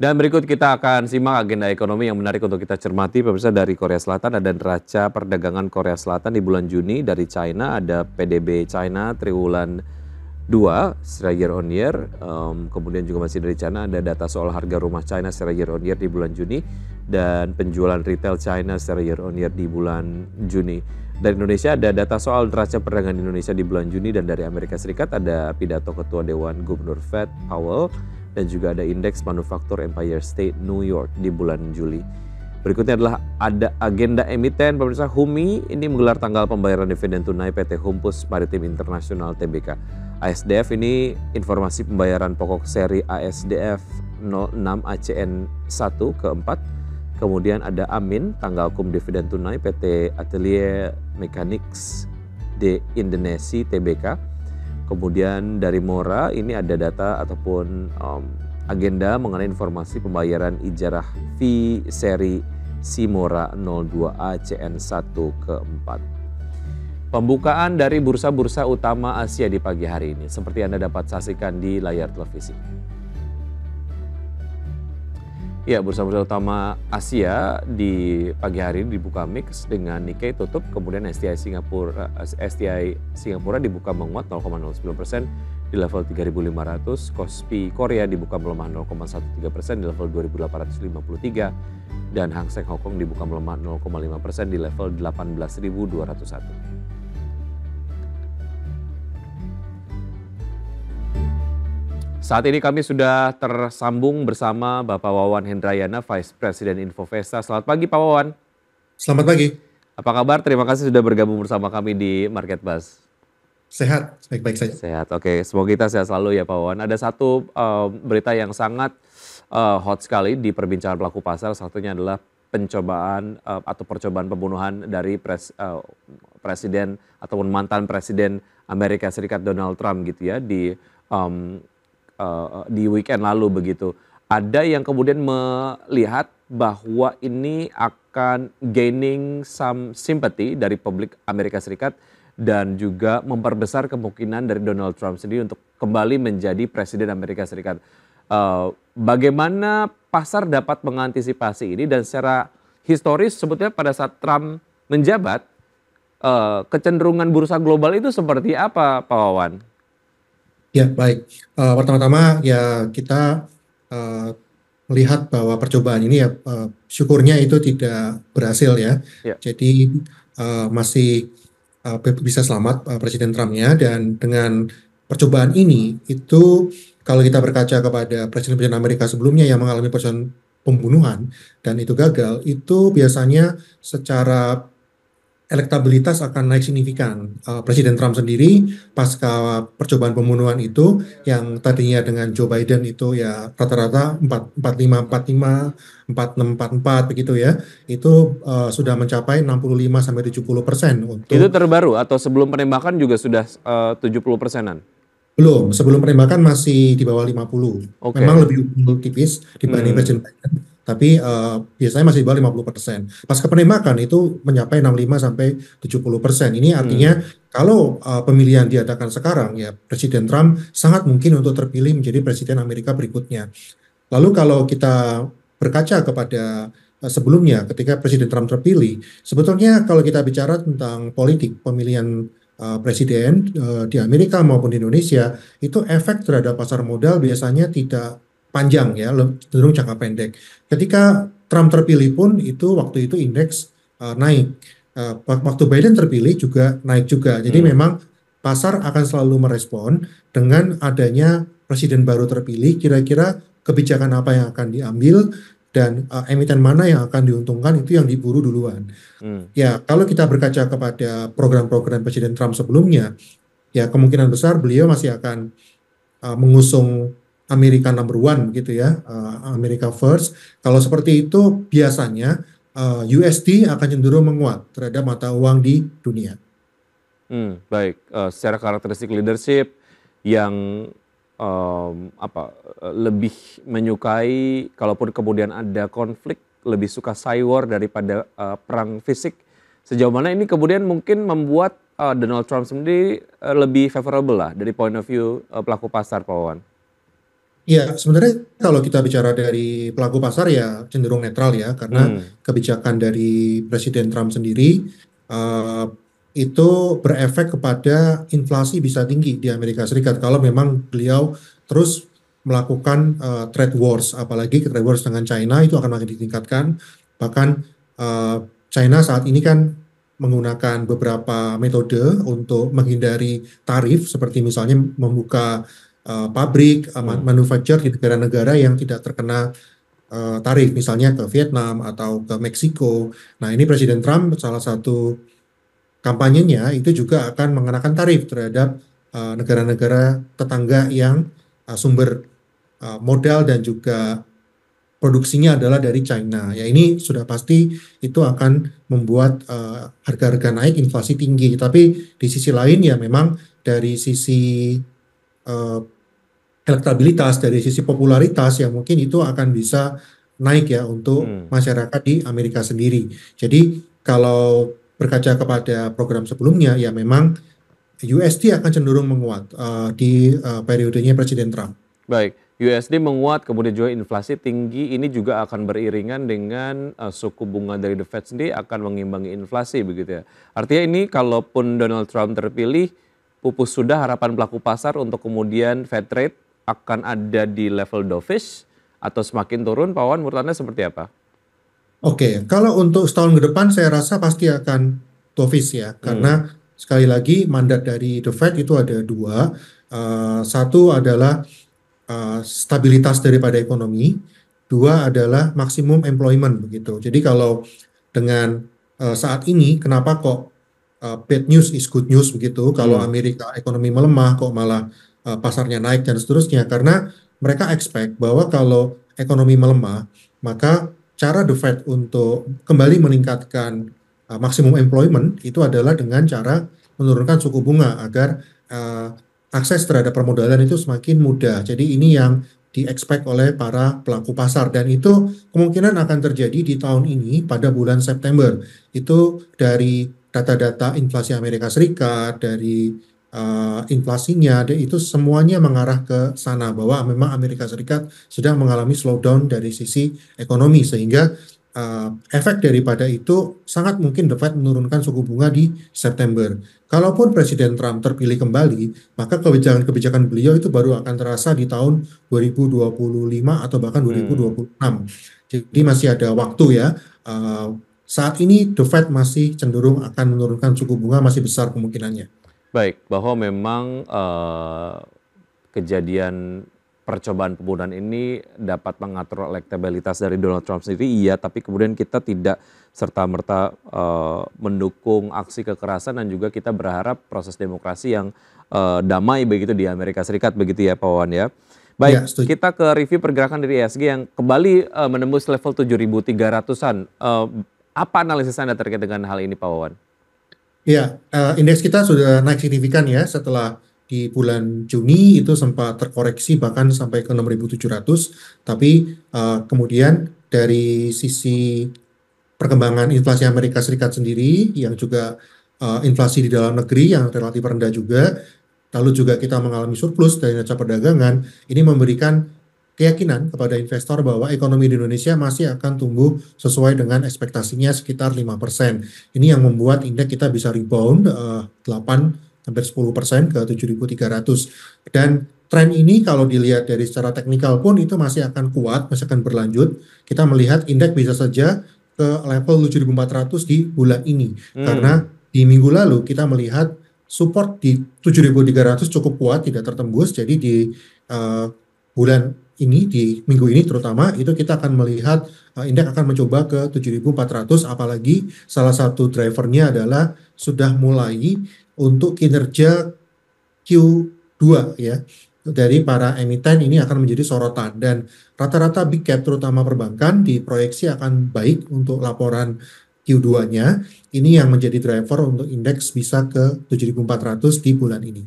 Dan berikut kita akan simak agenda ekonomi yang menarik untuk kita cermati. Pemirsa dari Korea Selatan ada neraca perdagangan Korea Selatan di bulan Juni. Dari China ada PDB China triwulan 2 secara year on year. Um, kemudian juga masih dari China ada data soal harga rumah China secara year on year di bulan Juni. Dan penjualan retail China secara year on year di bulan Juni. Dari Indonesia ada data soal neraca perdagangan Indonesia di bulan Juni. Dan dari Amerika Serikat ada pidato Ketua Dewan Gubernur Fed Powell dan juga ada indeks manufaktur Empire State New York di bulan Juli. Berikutnya adalah ada agenda emiten pemirsa HUMI ini menggelar tanggal pembayaran dividen tunai PT Humpus Maritim Internasional Tbk. ASDF ini informasi pembayaran pokok seri ASDF 06 ACN 1 ke 4. Kemudian ada Amin tanggal kum dividen tunai PT Atelier Mechanics di Indonesia Tbk Kemudian dari Mora ini ada data ataupun um, agenda mengenai informasi pembayaran ijarah V seri Simora 02A CN1 keempat. Pembukaan dari bursa-bursa utama Asia di pagi hari ini seperti Anda dapat saksikan di layar televisi. Ya, bursa-bursa utama Asia di pagi hari ini dibuka mix dengan Nikkei tutup, kemudian STI Singapura eh, STI Singapura dibuka menguat 0,09 persen di level 3.500, Kospi Korea dibuka melemah 0,13 persen di level 2.853, dan Hang Seng Hong Kong dibuka melemah 0,5 persen di level 18.201. Saat ini kami sudah tersambung bersama Bapak Wawan Hendrayana, Vice President Infovesta. Selamat pagi Pak Wawan. Selamat pagi. Apa kabar? Terima kasih sudah bergabung bersama kami di Market Bus. Sehat, baik-baik saja. Sehat, oke. Semoga kita sehat selalu ya Pak Wawan. Ada satu uh, berita yang sangat uh, hot sekali di perbincangan pelaku pasar. Satunya adalah pencobaan uh, atau percobaan pembunuhan dari pres, uh, presiden ataupun mantan presiden Amerika Serikat Donald Trump gitu ya di um, Eh, di weekend lalu begitu. Ada yang kemudian melihat bahwa ini akan gaining some sympathy dari publik Amerika Serikat dan juga memperbesar kemungkinan dari Donald Trump sendiri untuk kembali menjadi presiden Amerika Serikat. Uh, bagaimana pasar dapat mengantisipasi ini dan secara historis sebetulnya pada saat Trump menjabat uh, kecenderungan bursa global itu seperti apa Pak Wawan? Ya, baik. Uh, pertama-tama ya kita uh, melihat bahwa percobaan ini ya uh, syukurnya itu tidak berhasil ya. ya. Jadi uh, masih uh, bisa selamat uh, Presiden Trumpnya dan dengan percobaan ini itu kalau kita berkaca kepada presiden-presiden Amerika sebelumnya yang mengalami percobaan pembunuhan dan itu gagal itu biasanya secara elektabilitas akan naik signifikan. Uh, Presiden Trump sendiri pasca percobaan pembunuhan itu yang tadinya dengan Joe Biden itu ya rata-rata 4 45 45 46 44 begitu ya. Itu uh, sudah mencapai 65 sampai 70 persen untuk Itu terbaru atau sebelum penembakan juga sudah eh, uh, 70 persenan? Belum, sebelum penembakan masih di bawah 50. Okay. Memang lebih tipis dibanding hmm. Presiden Biden tapi uh, biasanya masih di bawah 50%. Pas penembakan itu mencapai 65 sampai 70%. Ini artinya hmm. kalau uh, pemilihan diadakan sekarang ya Presiden Trump sangat mungkin untuk terpilih menjadi presiden Amerika berikutnya. Lalu kalau kita berkaca kepada eh, sebelumnya ketika Presiden Trump terpilih, sebetulnya kalau kita bicara tentang politik pemilihan Uh, presiden uh, di Amerika maupun di Indonesia itu efek terhadap pasar modal biasanya tidak panjang ya, cenderung jangka pendek. Ketika Trump terpilih pun itu waktu itu indeks uh, naik. Uh, waktu Biden terpilih juga naik juga. Jadi hmm. memang pasar akan selalu merespon dengan adanya presiden baru terpilih kira-kira kebijakan apa yang akan diambil dan uh, emiten mana yang akan diuntungkan itu yang diburu duluan. Hmm. Ya, kalau kita berkaca kepada program-program Presiden Trump sebelumnya, ya kemungkinan besar beliau masih akan uh, mengusung Amerika number one gitu ya, uh, Amerika first. Kalau seperti itu biasanya uh, eh, USD akan cenderung menguat terhadap mata uang di dunia. Hmm, baik, uh, secara karakteristik leadership yang um, apa lebih menyukai kalaupun kemudian ada konflik lebih suka cyber daripada uh, perang fisik. Sejauh mana ini kemudian mungkin membuat uh, Donald Trump sendiri uh, lebih favorable lah dari point of view uh, pelaku pasar Pak Wawan? Ya, sebenarnya kalau kita bicara dari pelaku pasar ya cenderung netral ya karena hmm. kebijakan dari Presiden Trump sendiri uh, itu berefek kepada inflasi bisa tinggi di Amerika Serikat kalau memang beliau terus melakukan uh, trade wars apalagi trade wars dengan China itu akan makin ditingkatkan bahkan uh, China saat ini kan menggunakan beberapa metode untuk menghindari tarif seperti misalnya membuka Eh, pabrik uh, hmm. manufaktur di negara-negara yang tidak terkena uh, tarif misalnya ke Vietnam atau ke Meksiko. Nah, ini Presiden Trump salah satu kampanyenya itu juga akan mengenakan tarif terhadap negara-negara uh, tetangga yang uh, sumber uh, modal dan juga produksinya adalah dari China. Ya ini sudah pasti itu akan membuat harga-harga uh, harga -harga naik, inflasi tinggi. Tapi di sisi lain ya memang dari sisi uh, eh, elektabilitas dari sisi popularitas yang mungkin itu akan bisa naik ya untuk hmm. masyarakat di Amerika sendiri. Jadi kalau berkaca kepada program sebelumnya ya memang USD akan cenderung menguat uh, di uh, periodenya Presiden Trump. Baik, USD menguat, kemudian juga inflasi tinggi ini juga akan beriringan dengan uh, suku bunga dari The Fed sendiri akan mengimbangi inflasi begitu ya. Artinya ini kalaupun Donald Trump terpilih, pupus sudah harapan pelaku pasar untuk kemudian Fed rate akan ada di level dovish atau semakin turun Pak Wan menurut Anda seperti apa? Oke, okay. kalau untuk setahun ke depan saya rasa pasti akan dovish ya karena hmm. sekali lagi mandat dari The Fed itu ada dua. Uh, satu adalah uh, stabilitas daripada ekonomi, dua adalah maksimum employment begitu. Jadi kalau dengan uh, saat ini kenapa kok uh, bad news is good news begitu. Kalau hmm. Amerika ekonomi melemah kok malah uh, pasarnya naik dan seterusnya karena mereka expect bahwa kalau ekonomi melemah maka cara the Fed untuk kembali meningkatkan uh, maksimum employment itu adalah dengan cara menurunkan suku bunga agar uh, akses terhadap permodalan itu semakin mudah. Jadi ini yang diexpect oleh para pelaku pasar dan itu kemungkinan akan terjadi di tahun ini pada bulan September. Itu dari data-data inflasi Amerika Serikat, dari uh, inflasinya, itu semuanya mengarah ke sana bahwa memang Amerika Serikat sedang mengalami slowdown dari sisi ekonomi sehingga uh, efek daripada itu sangat mungkin dapat menurunkan suku bunga di September. Kalaupun Presiden Trump terpilih kembali, maka kebijakan-kebijakan beliau itu baru akan terasa di tahun 2025 atau bahkan 2026. Hmm. Jadi masih ada waktu ya. Uh, saat ini The Fed masih cenderung akan menurunkan suku bunga masih besar kemungkinannya. Baik, bahwa memang uh, kejadian percobaan pembunuhan ini dapat mengatur elektabilitas dari Donald Trump sendiri, iya. Tapi kemudian kita tidak serta merta uh, eh, mendukung aksi kekerasan dan juga kita berharap proses demokrasi yang uh, damai begitu di Amerika Serikat begitu ya, Pak Wawan ya. Baik, ya, kita ke review pergerakan dari ESG yang kembali uh, menembus level 7.300-an. Uh, apa analisis Anda terkait dengan hal ini Pak Wawan? Ya, uh, indeks kita sudah naik signifikan ya setelah di bulan Juni itu sempat terkoreksi bahkan sampai ke 6.700 tapi uh, kemudian dari sisi perkembangan inflasi Amerika Serikat sendiri yang juga uh, inflasi di dalam negeri yang relatif rendah juga lalu juga kita mengalami surplus dari neraca perdagangan ini memberikan keyakinan kepada investor bahwa ekonomi di Indonesia masih akan tumbuh sesuai dengan ekspektasinya sekitar 5%. Ini yang membuat indeks kita bisa rebound uh, eh, 8 hampir 10% ke 7.300. Dan tren ini kalau dilihat dari secara teknikal pun itu masih akan kuat, masih akan berlanjut. Kita melihat indeks bisa saja ke level 7.400 di bulan ini. Hmm. Karena di minggu lalu kita melihat support di 7.300 cukup kuat tidak tertembus jadi di uh, bulan ini di minggu ini terutama itu kita akan melihat uh, indeks akan mencoba ke 7400 apalagi salah satu drivernya adalah sudah mulai untuk kinerja Q2 ya dari para emiten ini akan menjadi sorotan dan rata-rata big cap terutama perbankan diproyeksi akan baik untuk laporan Q2-nya. Ini yang menjadi driver untuk indeks bisa ke 7400 di bulan ini.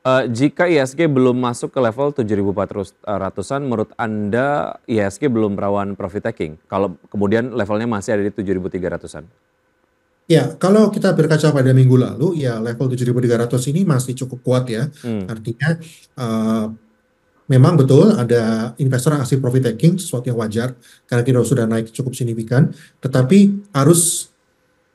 Uh, jika ISG belum masuk ke level 7.400-an, menurut Anda ISG belum rawan profit taking? Kalau kemudian levelnya masih ada di 7.300-an? Ya, kalau kita berkaca pada minggu lalu, ya level 7.300 ini masih cukup kuat ya. Hmm. Artinya uh, memang betul ada investor yang asli profit taking sesuatu yang wajar karena kita sudah naik cukup signifikan tetapi harus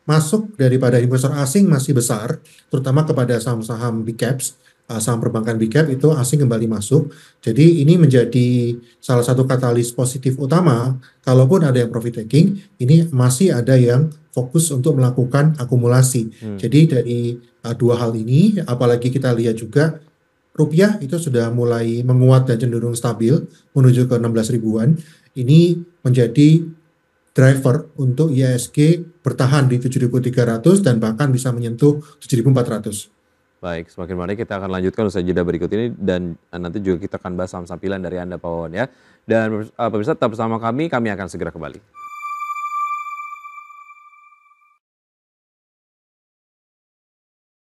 masuk daripada investor asing masih besar terutama kepada saham-saham big caps uh, saham perbankan big cap itu asing kembali masuk. Jadi ini menjadi salah satu katalis positif utama. Kalaupun ada yang profit taking, ini masih ada yang fokus untuk melakukan akumulasi. Hmm. Jadi dari uh, dua hal ini, apalagi kita lihat juga rupiah itu sudah mulai menguat dan cenderung stabil menuju ke 16 ribuan. Ini menjadi driver untuk ISG bertahan di 7.300 dan bahkan bisa menyentuh 7.400. Baik, semakin banyak kita akan lanjutkan usai jeda berikut ini dan eh, nanti juga kita akan bahas saham sampilan dari Anda Pak Wawan ya. Dan eh, pemirsa tetap bersama kami, kami akan segera kembali.